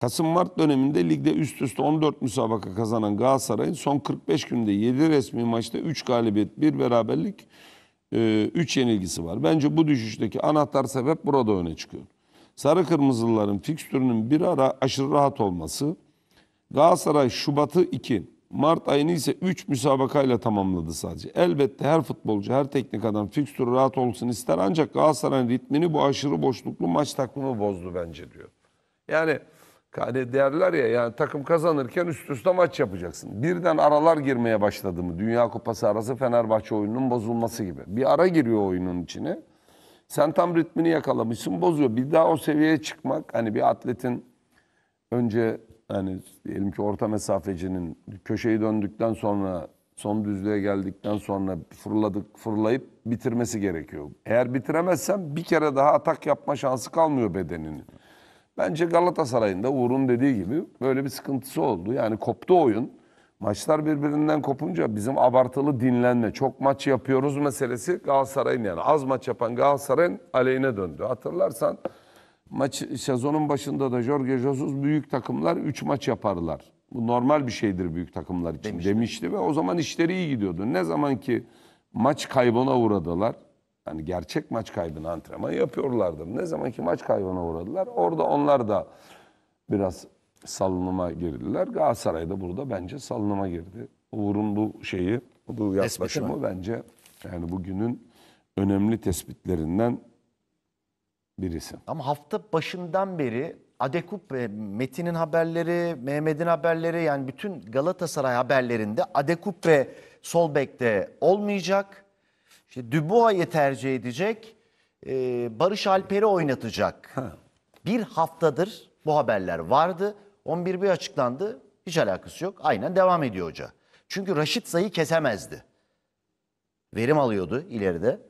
Kasım-Mart döneminde ligde üst üste 14 müsabaka kazanan Galatasaray'ın son 45 günde 7 resmi maçta 3 galibiyet, 1 beraberlik, 3 e, yenilgisi var. Bence bu düşüşteki anahtar sebep burada öne çıkıyor. Sarı Kırmızılıların fikstürünün bir ara aşırı rahat olması, Galatasaray Şubat'ı 2, Mart ayını ise 3 müsabakayla tamamladı sadece. Elbette her futbolcu, her teknik adam fikstürü rahat olsun ister ancak Galatasaray'ın ritmini bu aşırı boşluklu maç takımı bozdu bence diyor. Yani Hani derler ya yani takım kazanırken üst üste maç yapacaksın. Birden aralar girmeye başladı mı? Dünya Kupası arası Fenerbahçe oyununun bozulması gibi. Bir ara giriyor oyunun içine. Sen tam ritmini yakalamışsın bozuyor. Bir daha o seviyeye çıkmak hani bir atletin önce hani diyelim ki orta mesafecinin köşeyi döndükten sonra son düzlüğe geldikten sonra fırladık fırlayıp bitirmesi gerekiyor. Eğer bitiremezsen bir kere daha atak yapma şansı kalmıyor bedeninin. Bence Galatasaray'ın da Uğur'un dediği gibi böyle bir sıkıntısı oldu. Yani koptu oyun. Maçlar birbirinden kopunca bizim abartılı dinlenme, çok maç yapıyoruz meselesi Galatasaray'ın yani. Az maç yapan Galatasaray'ın aleyhine döndü. Hatırlarsan maç sezonun başında da Jorge Jesus büyük takımlar 3 maç yaparlar. Bu normal bir şeydir büyük takımlar için demişti. demişti ve o zaman işleri iyi gidiyordu. Ne zaman ki maç kaybına uğradılar, yani gerçek maç kaybını antrenman yapıyorlardı. Ne zaman ki maç kaybına uğradılar orada onlar da biraz salınıma girdiler. Galatasaray da burada bence salınıma girdi. Uğur'un bu şeyi, bu yaklaşımı bence yani bugünün önemli tespitlerinden birisi. Ama hafta başından beri Adekup ve Metin'in haberleri, Mehmet'in haberleri yani bütün Galatasaray haberlerinde Adekup ve Solbek'te olmayacak. İşte Dubois'ı tercih edecek, e, Barış Alper'i oynatacak. Bir haftadır bu haberler vardı. 11 bir açıklandı. Hiç alakası yok. Aynen devam ediyor hoca. Çünkü Raşit sayı kesemezdi. Verim alıyordu ileride.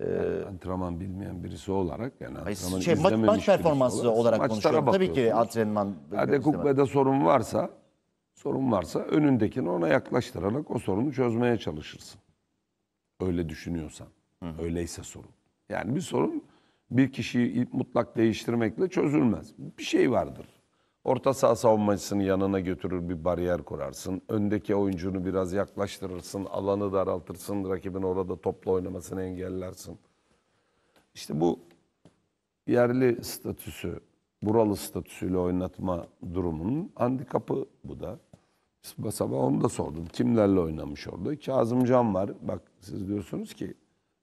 yani e, antrenman bilmeyen birisi olarak yani antrenman şey, maç, maç performansı olarak, olarak konuşuyorum. Tabii ki antrenman. Hadi kupede sorun varsa sorun varsa önündekini ona yaklaştırarak o sorunu çözmeye çalışırsın. Öyle düşünüyorsan. Hı. Öyleyse sorun. Yani bir sorun bir kişiyi mutlak değiştirmekle çözülmez. Bir şey vardır. Orta saha savunmacısını yanına götürür bir bariyer kurarsın. Öndeki oyuncunu biraz yaklaştırırsın. Alanı daraltırsın. Rakibin orada topla oynamasını engellersin. İşte bu yerli statüsü, buralı statüsüyle oynatma durumunun handikapı bu da. Sabah onu da sordum. Kimlerle oynamış orada? Kazım Can var. Bak siz diyorsunuz ki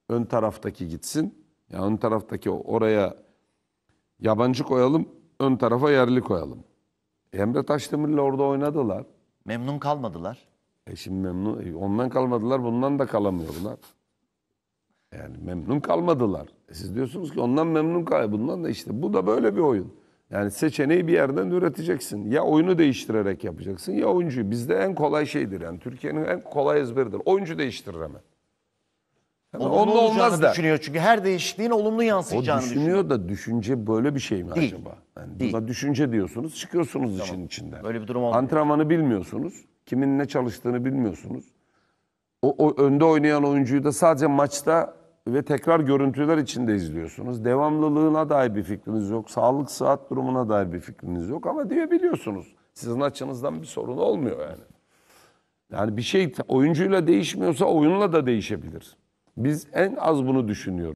ön taraftaki gitsin. Ya ön taraftaki oraya yabancı koyalım, ön tarafa yerli koyalım. Emre Taşdemir'le orada oynadılar. Memnun kalmadılar. E şimdi memnun, e ondan kalmadılar, bundan da kalamıyorlar. Yani memnun kalmadılar. E siz diyorsunuz ki ondan memnun kal, e bundan da işte bu da böyle bir oyun. Yani seçeneği bir yerden üreteceksin. Ya oyunu değiştirerek yapacaksın ya oyuncuyu. Bizde en kolay şeydir yani. Türkiye'nin en kolay ezberidir. Oyuncu değiştirir hemen. hemen olumlu olmaz da. düşünüyor çünkü her değişikliğin olumlu yansıyacağını düşünüyor. o düşünüyor. da düşünce böyle bir şey mi Değil. acaba? Yani Değil. düşünce diyorsunuz çıkıyorsunuz Tamam. işin içinden. Böyle bir durum olmuyor. Antrenmanı bilmiyorsunuz. Kimin ne çalıştığını bilmiyorsunuz. O, o önde oynayan oyuncuyu da sadece maçta ve tekrar görüntüler içinde izliyorsunuz. Devamlılığına dair bir fikriniz yok. Sağlık saat durumuna dair bir fikriniz yok ama diye biliyorsunuz. Sizin açınızdan bir sorun olmuyor yani. Yani bir şey oyuncuyla değişmiyorsa oyunla da değişebilir. Biz en az bunu düşünüyoruz.